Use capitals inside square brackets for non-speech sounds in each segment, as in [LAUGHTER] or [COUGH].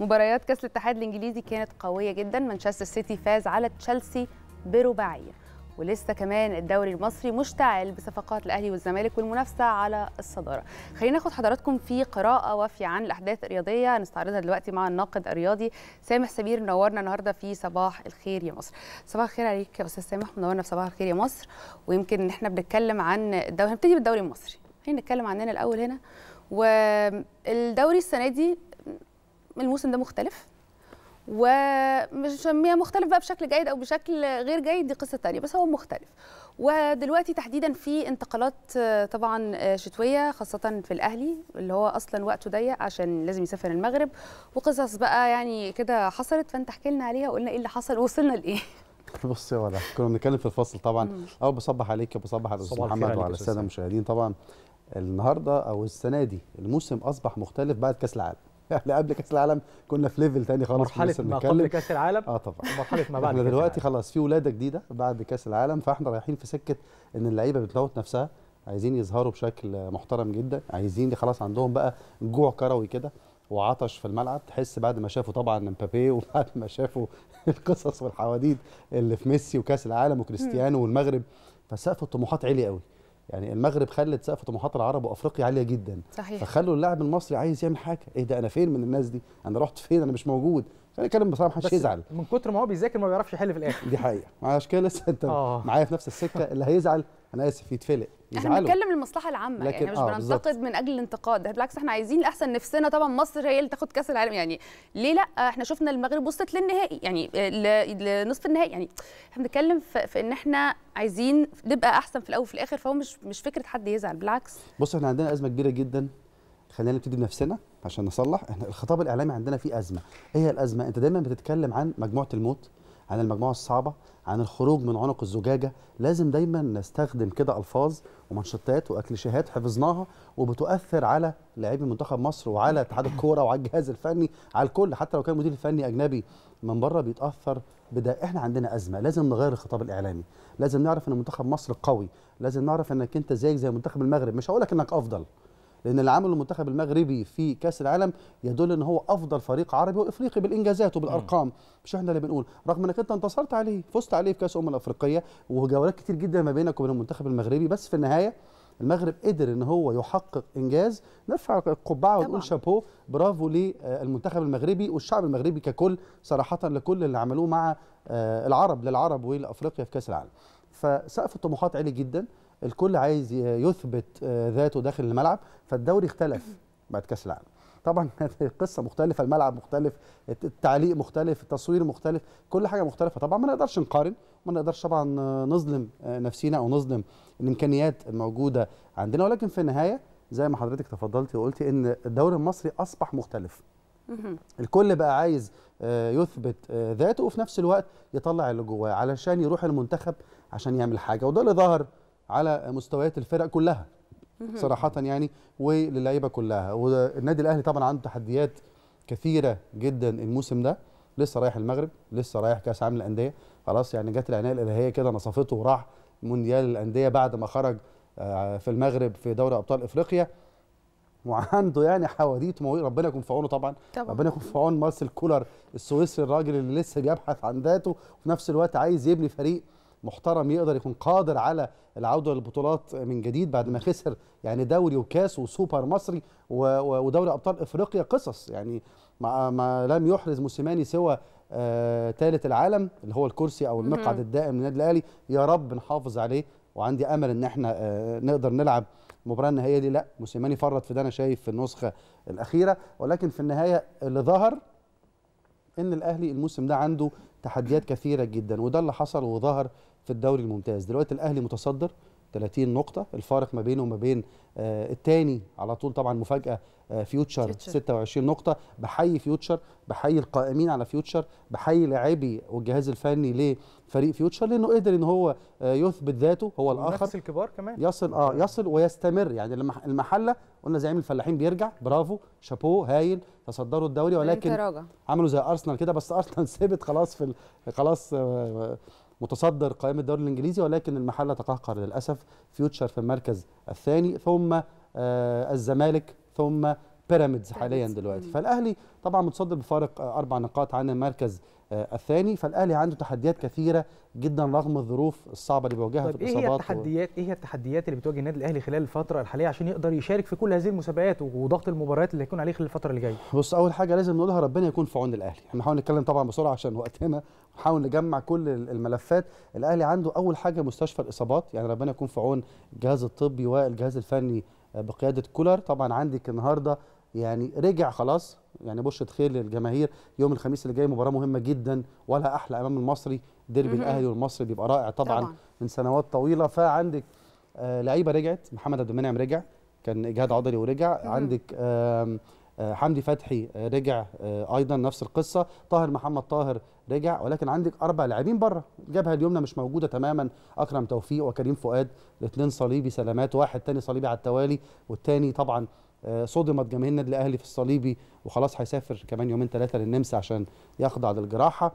مباريات كاس الاتحاد الانجليزي كانت قويه جدا مانشستر سيتي فاز على تشيلسي برباعيه ولسه كمان الدوري المصري مشتعل بصفقات الاهلي والزمالك والمنافسه على الصداره خلينا ناخد حضراتكم في قراءه وافيه عن الاحداث الرياضيه هنستعرضها دلوقتي مع الناقد الرياضي سامح سمير منورنا النهارده في صباح الخير يا مصر صباح الخير عليك يا استاذ سامح منورنا في صباح الخير يا مصر ويمكن ان احنا بنتكلم عن الدوري هنبتدي بالدوري المصري خلينا نتكلم عننا الاول هنا والدوري السنه دي الموسم ده مختلف ومش مختلف بقى بشكل جيد او بشكل غير جيد دي قصه ثانيه بس هو مختلف ودلوقتي تحديدا في انتقالات طبعا شتويه خاصه في الاهلي اللي هو اصلا وقته ضيق عشان لازم يسافر المغرب وقصص بقى يعني كده حصلت فانت احكي لنا عليها وقلنا ايه اللي حصل وصلنا لايه [LAUGHS] بص يا ولا كنا بنتكلم في الفصل طبعا اول أه، بصبح عليك بصبح على الاستاذ محمد وعلى الساده المشاهدين طبعا النهارده او السنه دي الموسم اصبح مختلف بعد كاس العالم احنا [LAUGHS] قبل كاس العالم كنا في ليفل تاني خالص مرحله ما قبل كاس العالم اه طبعا مرحله ما بعد احنا دلوقتي خلاص في ولاده جديده بعد كاس العالم فاحنا رايحين في سكه ان اللعيبه بتلوت نفسها عايزين يظهروا بشكل محترم جدا عايزين خلاص عندهم بقى جوع كروي كده وعطش في الملعب تحس بعد ما شافوا طبعا مبابي [LAUGHS] وبعد ما شافوا القصص والحواديت اللي في ميسي وكاس العالم وكريستيانو والمغرب فسقف الطموحات عالي قوي يعني المغرب خلت سقف طموحات العرب وافريقيا عاليه جدا صحيح. فخلوا اللاعب المصري عايز يعمل حاجه ايه ده انا فين من الناس دي انا رحت فين انا مش موجود خلينا نتكلم بصراحه محدش يزعل من كتر ما هو بيذاكر ما بيعرفش يحل في الاخر دي حقيقه عشان كده لسه انت آه. معايا في نفس السكه اللي هيزعل انا اسف يتفلق يزعله احنا بنتكلم للمصلحه العامه يعني لكن يعني مش آه بننتقد من اجل الانتقاد بالعكس احنا عايزين الاحسن نفسنا طبعا مصر هي اللي تاخد كاس العالم يعني ليه لا احنا شفنا المغرب وصلت للنهائي يعني آه، لنصف النهائي يعني احنا بنتكلم في ان احنا عايزين نبقى احسن في الاول وفي الاخر فهو مش مش فكره حد يزعل بالعكس بص احنا عندنا ازمه كبيره جدا خلينا نبتدي بنفسنا عشان نصلح احنا الخطاب الاعلامي عندنا فيه ازمه ايه هي الازمه انت دايما بتتكلم عن مجموعه الموت عن المجموعه الصعبه عن الخروج من عنق الزجاجه لازم دايما نستخدم كده الفاظ ومنشطات واكليشيهات حفظناها وبتؤثر على لاعبي منتخب مصر وعلى اتحاد الكوره وعلى الجهاز الفني على الكل حتى لو كان المدير الفني اجنبي من بره بيتاثر بده احنا عندنا ازمه لازم نغير الخطاب الاعلامي لازم نعرف ان منتخب مصر قوي لازم نعرف انك انت زيك زي منتخب المغرب مش هقول لك انك افضل لان اللي عمله المنتخب المغربي في كاس العالم يدل ان هو افضل فريق عربي وافريقي بالانجازات وبالارقام مش احنا اللي بنقول رغم انك انت انتصرت عليه فزت عليه في كاس الامم الافريقيه وجولات كتير جدا ما بينك وبين المنتخب المغربي بس في النهايه المغرب قدر ان هو يحقق انجاز نرفع القبعه ونقول شابوه برافو للمنتخب المغربي والشعب المغربي ككل صراحه لكل اللي عملوه مع آه، العرب للعرب ولافريقيا في كاس العالم فسقف الطموحات عالي جدا الكل عايز يثبت آه، ذاته داخل الملعب فالدوري اختلف بعد كاس العالم طبعا القصه [LAUGHS] مختلفه الملعب مختلف التعليق مختلف التصوير مختلف كل حاجه مختلفه طبعا ما نقدرش نقارن ما نقدرش طبعا نظلم آه، نفسينا او نظلم الامكانيات الموجوده عندنا ولكن في النهايه زي ما حضرتك تفضلتي وقلتي ان الدوري المصري اصبح مختلف الكل بقى عايز آه، يثبت ذاته وفي نفس الوقت يطلع اللي جواه علشان يروح المنتخب عشان يعمل حاجه وده اللي ظهر على مستويات الفرق كلها صراحه يعني وللعيبه كلها والنادي الاهلي طبعا عنده تحديات كثيره جدا الموسم ده لسه رايح المغرب لسه رايح كاس عالم الانديه خلاص يعني جت العنايه الالهيه كده نصفته وراح مونديال الانديه بعد ما خرج آه، في المغرب في دوري ابطال افريقيا وعنده يعني حواديت موي ربنا يكون في عونه طبعا, طبعا. ربنا يكون في عون مارسيل كولر السويسري الراجل اللي لسه بيبحث عن ذاته وفي نفس الوقت عايز يبني فريق محترم يقدر يكون قادر على العوده للبطولات من جديد بعد ما خسر يعني دوري وكاس وسوبر مصري ودوري ابطال افريقيا قصص يعني ما, ما لم يحرز موسيماني سوى ثالث آه العالم اللي هو الكرسي او المقعد الدائم للنادي الاهلي يا رب نحافظ عليه وعندي امل ان احنا آه نقدر نلعب المباراه النهائيه دي لا موسيماني فرط في ده انا شايف في النسخه الاخيره ولكن في النهايه اللي ظهر ان الاهلي الموسم ده عنده تحديات كثيره جدا وده اللي حصل وظهر في الدوري الممتاز دلوقتي الاهلي متصدر 30 نقطه الفارق ما بينه وما بين آه، الثاني على طول طبعا مفاجاه آه، فيوتشر 26 نقطه بحيي فيوتشر بحيي القائمين على فيوتشر بحيي لاعبي والجهاز الفني لفريق فيوتشر لانه قدر ان هو آه، يثبت ذاته هو الاخر نفس الكبار كمان يصل اه يصل ويستمر يعني المحله قلنا زعيم الفلاحين بيرجع برافو شابوه هايل تصدروا الدوري ولكن عملوا زي ارسنال كده بس ارسنال سابت [LAUGHS] خلاص في خلاص متصدر قائمة الدوري الإنجليزي ولكن المحلة تقهقر للأسف فيوتشر في المركز الثاني ثم آه الزمالك ثم بيراميدز حاليا دلوقتي فالأهلي طبعا متصدر بفارق آه، أربع نقاط عن المركز آه، الثاني فالاهلي عنده تحديات كثيره جدا رغم الظروف الصعبه اللي بيواجهها طيب في الاصابات ايه هي التحديات و... ايه هي التحديات اللي بتواجه النادي الاهلي خلال الفتره الحاليه عشان يقدر يشارك في كل هذه المسابقات وضغط المباريات اللي هيكون عليه خلال الفتره اللي جايه بص اول حاجه لازم نقولها ربنا يكون في عون الاهلي احنا هنحاول نتكلم طبعا بسرعه عشان وقتنا نحاول نجمع كل الملفات الاهلي عنده اول حاجه مستشفى الاصابات يعني ربنا يكون في عون الجهاز الطبي والجهاز الفني آه، بقياده كولر طبعا عندك النهارده يعني رجع خلاص يعني بشرة خير للجماهير يوم الخميس اللي جاي مباراة مهمة جدا ولا أحلى أمام المصري ديربي الأهلي والمصري بيبقى رائع طبعا, طبعا من سنوات طويلة فعندك آه لعيبة رجعت محمد عبد المنعم رجع كان إجهاد عضلي ورجع مم. عندك آه حمدي فتحي آه، رجع آه، ايضا نفس القصه طاهر محمد طاهر رجع ولكن عندك اربع لاعبين بره الجبهه اليمنى مش موجوده تماما اكرم توفيق وكريم فؤاد الاثنين صليبي سلامات واحد تاني صليبي على التوالي والتاني طبعا آه، صدمت جماهير النادي الاهلي في الصليبي وخلاص هيسافر كمان يومين ثلاثه للنمسا عشان يخضع للجراحه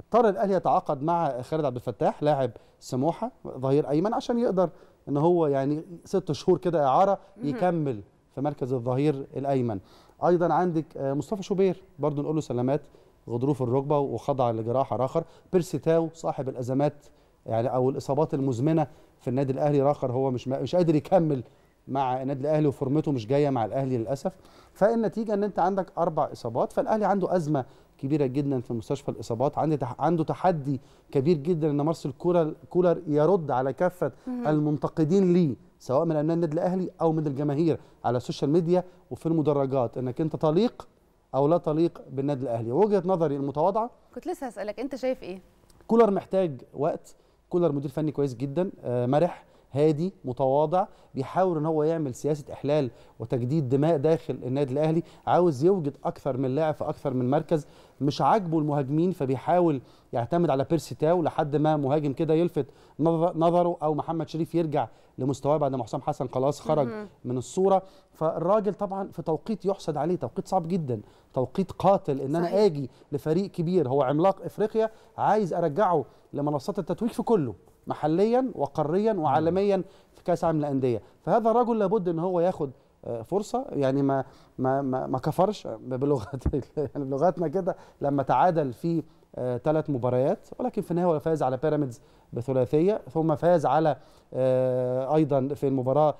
اضطر الاهلي يتعاقد مع خالد عبد الفتاح لاعب سموحه ظهير ايمن عشان يقدر ان هو يعني ست شهور كده اعاره يكمل في مركز الظهير الايمن ايضا عندك آه، مصطفى شوبير برضو نقول له سلامات غضروف الركبه وخضع لجراحه راخر بيرسي تاو صاحب الازمات يعني او الاصابات المزمنه في النادي الاهلي راخر هو مش مش قادر يكمل مع النادي الاهلي وفورمته مش جايه مع الاهلي للاسف فالنتيجه ان انت عندك اربع اصابات فالاهلي عنده ازمه كبيره جدا في مستشفى الاصابات عنده عنده تحدي كبير جدا ان مارسيل كولر يرد على كافه المنتقدين ليه سواء من امناء النادي الاهلي او من الجماهير على السوشيال ميديا وفي المدرجات انك انت طليق او لا طليق بالنادي الاهلي وجهه نظري المتواضعه كنت لسه هسالك انت شايف ايه كولر محتاج وقت كولر مدير فني كويس جدا آه، مرح هادي متواضع بيحاول ان هو يعمل سياسه احلال وتجديد دماء داخل النادي الاهلي عاوز يوجد اكثر من لاعب في اكثر من مركز مش عاجبه المهاجمين فبيحاول يعتمد على بيرسي تاو لحد ما مهاجم كده يلفت نظره او محمد شريف يرجع لمستواه بعد ما حسام حسن خلاص خرج من الصوره فالراجل طبعا في توقيت يحسد عليه توقيت صعب جدا توقيت قاتل ان صحيح. انا اجي لفريق كبير هو عملاق افريقيا عايز ارجعه لمنصات التتويج في كله محليا وقاريا وعالميا في كاس عالم الانديه فهذا الرجل لابد ان هو ياخد آه، فرصه يعني ما ما ما, ما كفرش بلغه [LAUGHS] يعني بلغتنا كده لما تعادل في ثلاث آه، مباريات ولكن في النهايه هو فاز على بيراميدز بثلاثيه ثم فاز على آه، ايضا في المباراه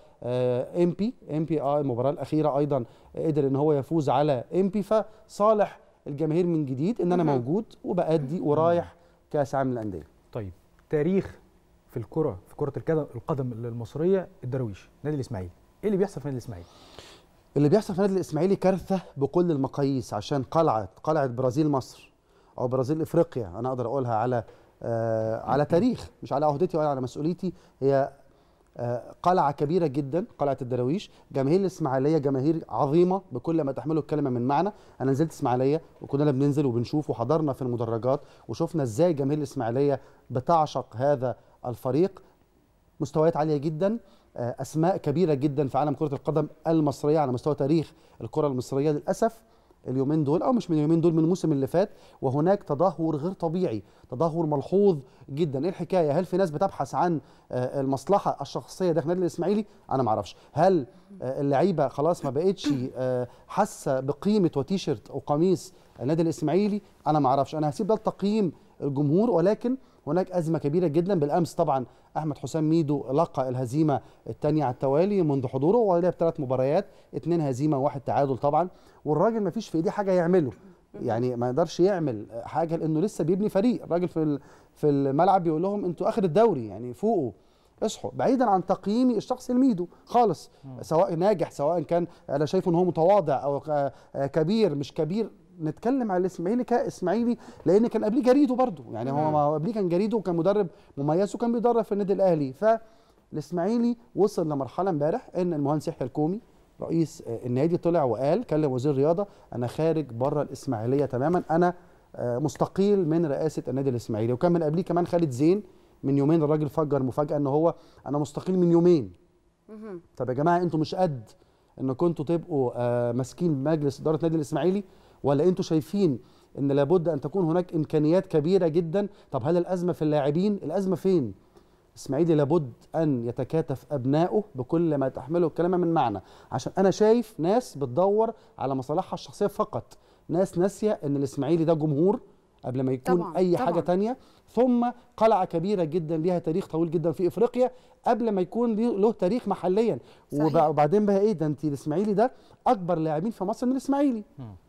امبي امبي اه المباراه الاخيره ايضا قدر ان هو يفوز على امبي فصالح الجماهير من جديد ان انا موجود وبادي ورايح كاس عالم الانديه طيب تاريخ في الكره في كره القدم القدم المصريه الدراويش نادي الاسماعيلي ايه اللي بيحصل في نادي الاسماعيلي اللي بيحصل في نادي الاسماعيلي كارثه بكل المقاييس عشان قلعه قلعه برازيل مصر او برازيل افريقيا انا اقدر اقولها على آه على تاريخ مش على عهدتي ولا على مسؤوليتي هي آه قلعه كبيره جدا قلعه الدراويش جماهير الاسماعيليه جماهير عظيمه بكل ما تحمله الكلمه من معنى انا نزلت اسماعيليه وكنا بننزل وبنشوف وحضرنا في المدرجات وشفنا ازاي جماهير الاسماعيليه بتعشق هذا الفريق مستويات عاليه جدا آه، اسماء كبيره جدا في عالم كره القدم المصريه على مستوى تاريخ الكره المصريه للاسف اليومين دول او مش من اليومين دول من الموسم اللي فات وهناك تدهور غير طبيعي تدهور ملحوظ جدا ايه الحكايه هل في ناس بتبحث عن آه، المصلحه الشخصيه داخل النادي الاسماعيلي انا ما اعرفش هل آه، اللعيبه خلاص ما بقتش حاسه بقيمه وتيشرت وقميص النادي الاسماعيلي انا ما اعرفش انا هسيب ده لتقييم الجمهور ولكن هناك أزمة كبيرة جدا بالأمس طبعا أحمد حسام ميدو لقى الهزيمة الثانية على التوالي منذ حضوره ولعب ثلاث مباريات اثنين هزيمة وواحد تعادل طبعا والراجل ما فيش في ايديه حاجة يعمله يعني ما يقدرش يعمل حاجة لأنه لسه بيبني فريق الراجل في في الملعب بيقول لهم أنتوا آخر الدوري يعني فوقوا اصحوا بعيدا عن تقييمي الشخصي لميدو خالص سواء ناجح سواء كان انا شايفه ان هو متواضع او آه، آه، كبير مش كبير نتكلم على الاسماعيلي كاسماعيلي لان كان قبليه جريده برضه يعني هو نعم. قبليه كان جريده وكان مدرب مميز وكان بيدرب في النادي الاهلي فالاسماعيلي وصل لمرحله امبارح ان المهندس يحيى الكومي رئيس آه، النادي طلع وقال كلم وزير الرياضه انا خارج بره الاسماعيليه تماما انا آه، مستقيل من رئاسه النادي الاسماعيلي وكان من قبليه كمان خالد زين من يومين الراجل فجر مفاجاه ان هو انا مستقيل من يومين طب يا جماعه انتوا مش قد ان كنتوا تبقوا آه، ماسكين مجلس اداره النادي الاسماعيلي ولا انتوا شايفين ان لابد ان تكون هناك امكانيات كبيره جدا طب هل الازمه في اللاعبين الازمه فين اسماعيلي لابد ان يتكاتف ابنائه بكل ما تحمله الكلمه من معنى عشان انا شايف ناس بتدور على مصالحها الشخصيه فقط ناس ناسيه ان الاسماعيلي ده جمهور قبل ما يكون طبعًا اي طبعًا حاجه تانية ثم قلعه كبيره جدا ليها تاريخ طويل جدا في افريقيا قبل ما يكون له تاريخ محليا صحيح. وبعدين بقى ايه ده انت الاسماعيلي ده اكبر لاعبين في مصر من الاسماعيلي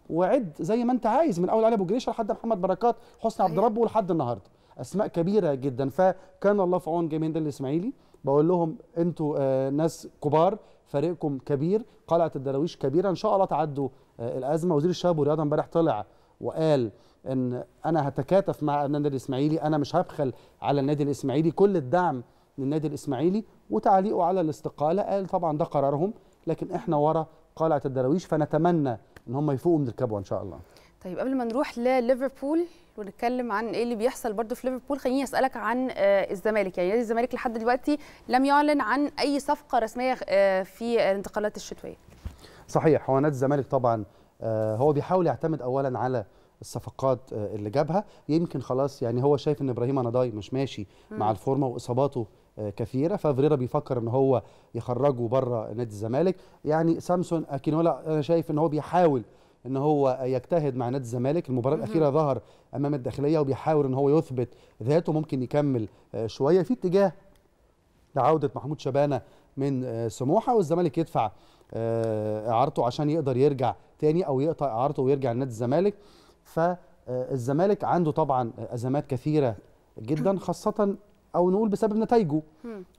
وعد زي ما انت عايز من اول علي ابو جريشه لحد محمد بركات حسني عبد ربه لحد النهارده اسماء كبيره جدا فكان الله في عون جميع الاسماعيلي بقول لهم انتوا آه ناس كبار فريقكم كبير قلعه الدراويش كبيره ان شاء الله تعدوا آه الازمه وزير الشباب والرياضه امبارح طلع وقال ان انا هتكاتف مع النادي الاسماعيلي انا مش هبخل على النادي الاسماعيلي كل الدعم للنادي الاسماعيلي وتعليقه على الاستقاله قال طبعا ده قرارهم لكن احنا ورا قلعه الدراويش فنتمنى ان هم يفوقوا من الكبوه ان شاء الله طيب قبل ما نروح لليفربول ونتكلم عن ايه اللي بيحصل برضه في ليفربول خليني اسالك عن آه، الزمالك يعني نادي الزمالك لحد دلوقتي لم يعلن عن اي صفقه رسميه آه، في الانتقالات الشتويه صحيح هو نادي الزمالك طبعا آه، هو بيحاول يعتمد اولا على الصفقات آه، اللي جابها يمكن خلاص يعني هو شايف ان ابراهيم انضاي مش ماشي م. مع الفورمه واصاباته آه، كثيره ففريرا بيفكر ان هو يخرجه بره نادي الزمالك يعني سامسون اكينولا انا شايف ان هو بيحاول ان هو يجتهد مع نادي الزمالك المباراه الاخيره ظهر امام الداخليه وبيحاول ان هو يثبت ذاته ممكن يكمل شويه في اتجاه لعوده محمود شبانه من سموحه والزمالك يدفع آه، اعارته عشان يقدر يرجع تاني او يقطع اعارته ويرجع لنادي الزمالك فالزمالك عنده طبعا ازمات كثيره جدا [LAUGHS] خاصه او نقول بسبب نتائجه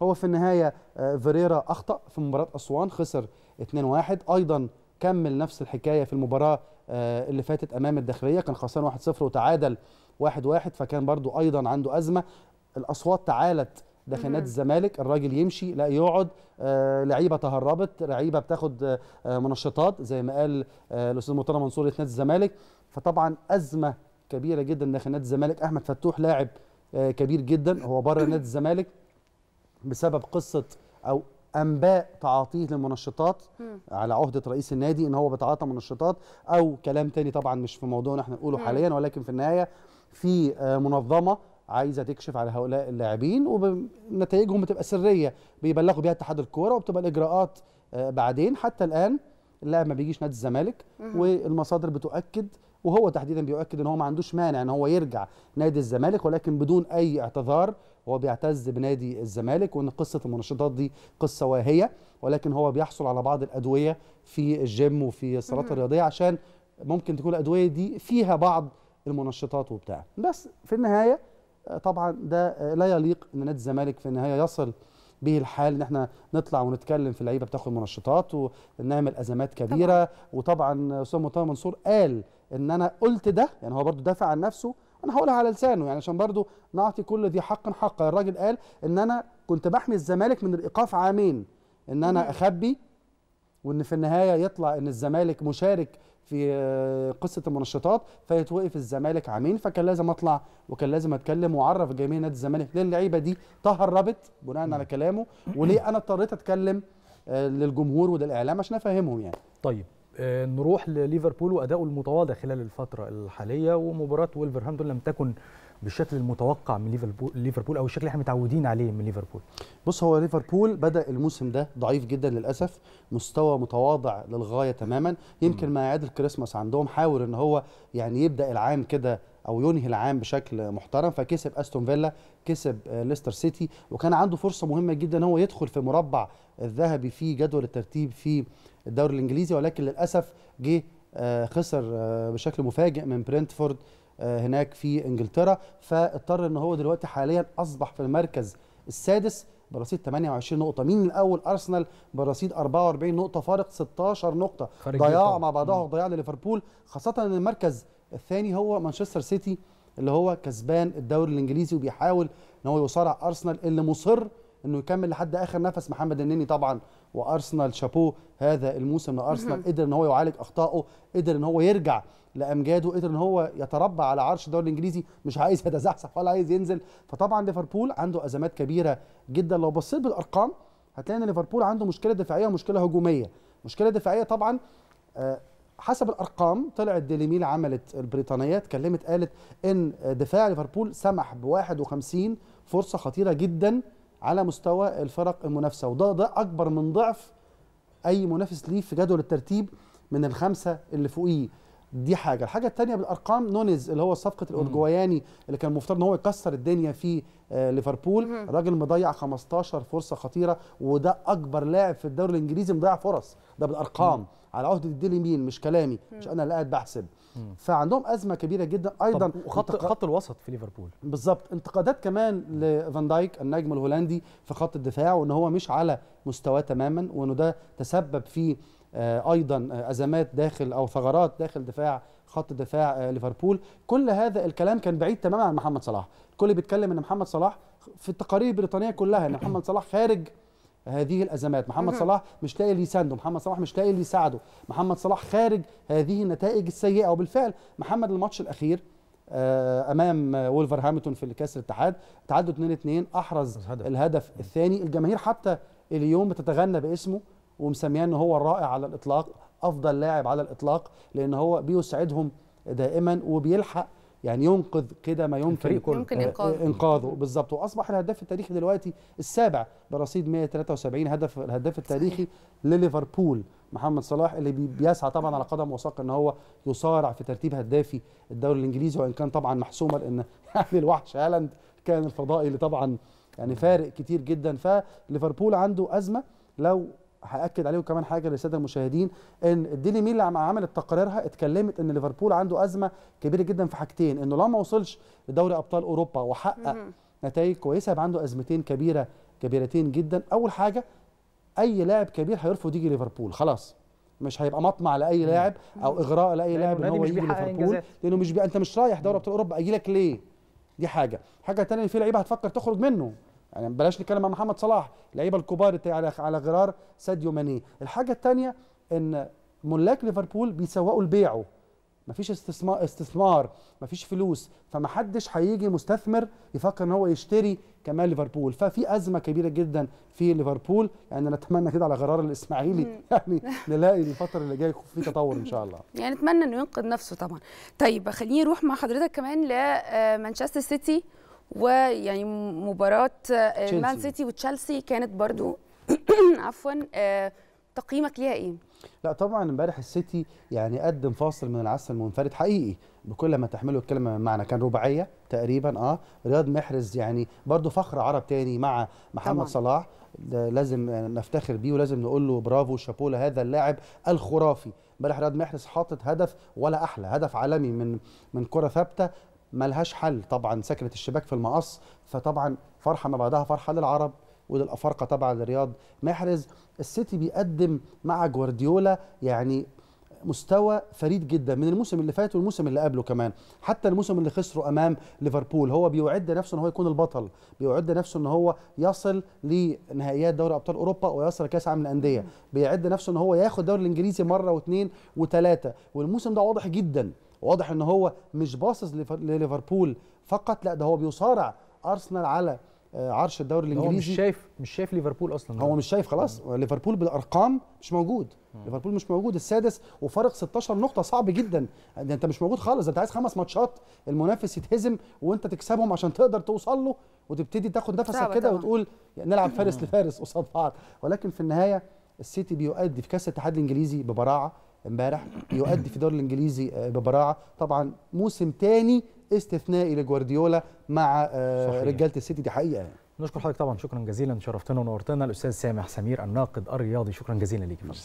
هو في النهايه آه، فيريرا اخطا في مباراه اسوان خسر 2-1 ايضا كمل نفس الحكايه في المباراه آه، اللي فاتت امام الداخليه كان خسران 1-0 وتعادل 1-1 فكان برضو ايضا عنده ازمه الاصوات تعالت ده في نادي الزمالك الراجل يمشي لا يقعد آه، لعيبه تهربت لعيبه بتاخد آه، منشطات زي ما قال آه، الاستاذ مرتضى منصور في نادي الزمالك فطبعا ازمه كبيره جدا داخل نادي الزمالك احمد فتوح لاعب كبير جدا هو بره نادي الزمالك بسبب قصه او انباء تعاطيه للمنشطات على عهده رئيس النادي ان هو بيتعاطى منشطات او كلام تاني طبعا مش في موضوعنا احنا نقوله حاليا ولكن في النهايه في منظمه عايزه تكشف على هؤلاء اللاعبين ونتائجهم بتبقى سريه بيبلغوا بيها اتحاد الكوره وبتبقى الاجراءات آه، بعدين حتى الان اللاعب ما بيجيش نادي الزمالك والمصادر بتؤكد وهو تحديدا بيؤكد ان هو ما عندوش مانع ان هو يرجع نادي الزمالك ولكن بدون اي اعتذار هو بيعتز بنادي الزمالك وان قصه المنشطات دي قصه واهيه ولكن هو بيحصل على بعض الادويه في الجيم وفي الصالات الرياضيه عشان ممكن تكون الادويه دي فيها بعض المنشطات وبتاع بس في النهايه طبعا ده لا يليق ان نادي الزمالك في النهايه يصل به الحال ان احنا نطلع ونتكلم في لعيبه بتاخد منشطات ونعمل ازمات كبيره وطبعا استاذ مطهر منصور قال ان انا قلت ده يعني هو برده دافع عن نفسه انا هقولها على لسانه يعني عشان برده نعطي كل ذي حق حقه الراجل قال ان انا كنت بحمي الزمالك من الايقاف عامين ان انا اخبي وان في النهايه يطلع ان الزمالك مشارك في آه، قصه المنشطات فيتوقف الزمالك عامين فكان لازم اطلع وكان لازم اتكلم واعرف جميع نادي الزمالك ليه اللعيبه دي تهربت بناء على كلامه وليه انا اضطريت اتكلم آه، للجمهور وللاعلام عشان افهمهم يعني طيب آه، نروح لليفربول واداؤه المتواضع خلال الفتره الحاليه ومباراه ولفرهامبتون لم تكن بالشكل المتوقع من ليفربول او الشكل اللي احنا متعودين عليه من ليفربول بص هو ليفربول بدا الموسم ده ضعيف جدا للاسف مستوى متواضع للغايه تماما يمكن ما يعاد الكريسماس عندهم حاول ان هو يعني يبدا العام كده او ينهي العام بشكل محترم فكسب استون فيلا كسب آه، ليستر سيتي وكان عنده فرصه مهمه جدا ان هو يدخل في مربع الذهبي في جدول الترتيب في الدوري الانجليزي ولكن للاسف جه آه، خسر آه، بشكل مفاجئ من برنتفورد آه، هناك في انجلترا فاضطر ان هو دلوقتي حاليا اصبح في المركز السادس برصيد 28 نقطه مين الاول ارسنال برصيد 44 نقطه فارق 16 نقطه ضياع مع بعضها ضياع لليفربول خاصه ان المركز الثاني هو مانشستر سيتي اللي هو كسبان الدوري الانجليزي وبيحاول ان هو يصارع ارسنال اللي مصر انه يكمل لحد اخر نفس محمد النني طبعا وارسنال شابوه هذا الموسم لارسنال قدر ان هو يعالج اخطائه قدر ان هو يرجع لامجاده قدر ان هو يتربع على عرش الدوري الانجليزي مش عايز يتزحزح ولا عايز ينزل فطبعا ليفربول عنده ازمات كبيره جدا لو بصيت بالارقام هتلاقي ان ليفربول عنده مشكله دفاعيه ومشكله هجوميه مشكله دفاعيه طبعا آه، حسب الارقام طلعت ديلي ميل عملت البريطانيه اتكلمت قالت ان دفاع ليفربول سمح ب 51 فرصه خطيره جدا على مستوى الفرق المنافسه وده ده اكبر من ضعف اي منافس ليه في جدول الترتيب من الخمسه اللي فوقيه دي حاجه الحاجه الثانيه بالارقام نونيز اللي هو صفقه الاورجواياني اللي كان المفترض ان هو يكسر الدنيا في آه، ليفربول الراجل مضيع 15 فرصه خطيره وده اكبر لاعب في الدوري الانجليزي مضيع فرص ده بالارقام على عهده الديلي مين مش كلامي مش انا اللي قاعد بحسب فعندهم ازمه كبيره جدا ايضا خط انتق... خط الوسط في ليفربول بالظبط انتقادات كمان لفان دايك النجم الهولندي في خط الدفاع وان هو مش على مستواه تماما وانه ده تسبب في آه، ايضا آه، ازمات داخل او ثغرات داخل دفاع خط دفاع آه، ليفربول كل هذا الكلام كان بعيد تماما عن محمد صلاح الكل بيتكلم ان محمد صلاح في التقارير البريطانيه كلها ان محمد صلاح خارج هذه الازمات محمد صلاح مش لاقي اللي يسانده محمد صلاح مش لاقي اللي يساعده محمد صلاح خارج هذه النتائج السيئه وبالفعل محمد الماتش الاخير امام ولفرهامبتون في كاس الاتحاد تعادل 2-2 احرز الهدف الثاني الجماهير حتى اليوم بتتغنى باسمه ومسميه ان هو الرائع على الاطلاق افضل لاعب على الاطلاق لان هو بيسعدهم دائما وبيلحق يعني ينقذ كده ما يمكن, يمكن إنقاذه, آه، إنقاذه بالظبط وأصبح الهداف التاريخي دلوقتي السابع برصيد 173 هدف الهداف التاريخي لليفربول محمد صلاح اللي بيسعى طبعا على قدم وساق ان هو يصارع في ترتيب هدافي الدوري الانجليزي وان كان طبعا محسوما لان [LAUGHS] يعني الوحش هالاند كان الفضائي اللي طبعا يعني فارق كتير جدا فليفربول عنده ازمه لو هاكد عليه كمان حاجه للساده المشاهدين ان الديلي ميل لما عملت تقاريرها اتكلمت ان ليفربول عنده ازمه كبيره جدا في حاجتين انه لو ما وصلش لدوري ابطال اوروبا وحقق نتائج كويسه يبقى عنده ازمتين كبيره كبيرتين جدا اول حاجه اي لاعب كبير هيرفض يجي ليفربول خلاص مش هيبقى مطمع لاي لاعب او اغراء لاي لاعب ان هو يجي ليفربول لانه مش بي... انت مش رايح دوري ابطال اوروبا اجي لك ليه دي حاجه حاجه ثانيه في لعيبه هتفكر تخرج منه يعني بلاش نتكلم عن محمد صلاح اللعيبه الكبار على على غرار ساديو ماني الحاجه الثانيه ان ملاك ليفربول بيسوقوا لبيعه مفيش استثمار استثمار مفيش فلوس فمحدش هيجي مستثمر يفكر ان هو يشتري كمان ليفربول ففي ازمه كبيره جدا في ليفربول يعني نتمنى كده على غرار الاسماعيلي [LAUGHS] يعني نلاقي الفتره اللي جايه في تطور ان شاء الله [LAUGHS] يعني نتمنى انه ينقذ نفسه طبعا طيب خليني اروح مع حضرتك كمان لمانشستر آه، سيتي ويعني مباراه آه، مان سيتي وتشيلسي كانت برضو [CLEARS THROAT] عفوا آه، تقييمك ليها ايه؟ لا طبعا امبارح السيتي يعني قدم فاصل من العسل المنفرد حقيقي بكل ما تحمله الكلمه معنى كان رباعيه تقريبا اه رياض محرز يعني برضه فخر عرب تاني مع محمد طبعا. صلاح لازم نفتخر بيه ولازم نقول له برافو شابولا لهذا اللاعب الخرافي امبارح رياض محرز حاطط هدف ولا احلى هدف عالمي من من كره ثابته ملهاش حل طبعا سكنت الشباك في المقص فطبعا فرحه ما بعدها فرحه للعرب وللافارقه طبعا لرياض محرز السيتي بيقدم مع جوارديولا يعني مستوى فريد جدا من الموسم اللي فات والموسم اللي قبله كمان حتى الموسم اللي خسره امام ليفربول هو بيعد نفسه ان هو يكون البطل بيعد نفسه ان هو يصل لنهائيات دوري ابطال اوروبا ويصل لكاس عالم الانديه بيعد نفسه ان هو ياخد الدوري الانجليزي مره واثنين وثلاثه والموسم ده واضح جدا واضح ان هو مش باصص لليفربول فقط لا ده هو بيصارع ارسنال على آه، عرش الدوري الانجليزي هو مش شايف مش شايف ليفربول اصلا هو مش شايف خلاص ليفربول بالارقام مش موجود ليفربول مش موجود السادس وفارق 16 نقطه صعب جدا ده انت مش موجود خالص انت عايز خمس ماتشات المنافس يتهزم وانت تكسبهم عشان تقدر توصل له وتبتدي تاخد نفسك كده وتقول نلعب فارس [CLEARS THROAT] لفارس قصاد بعض ولكن في النهايه السيتي بيؤدي في كاس الاتحاد الانجليزي ببراعه امبارح يؤدي في الدوري الانجليزي آه، ببراعه طبعا موسم تاني استثنائي لجوارديولا مع آه، رجاله السيتي دي حقيقه يعني. نشكر حضرتك طبعا شكرا جزيلا شرفتنا ونورتنا الاستاذ سامح سمير الناقد الرياضي شكرا جزيلا ليك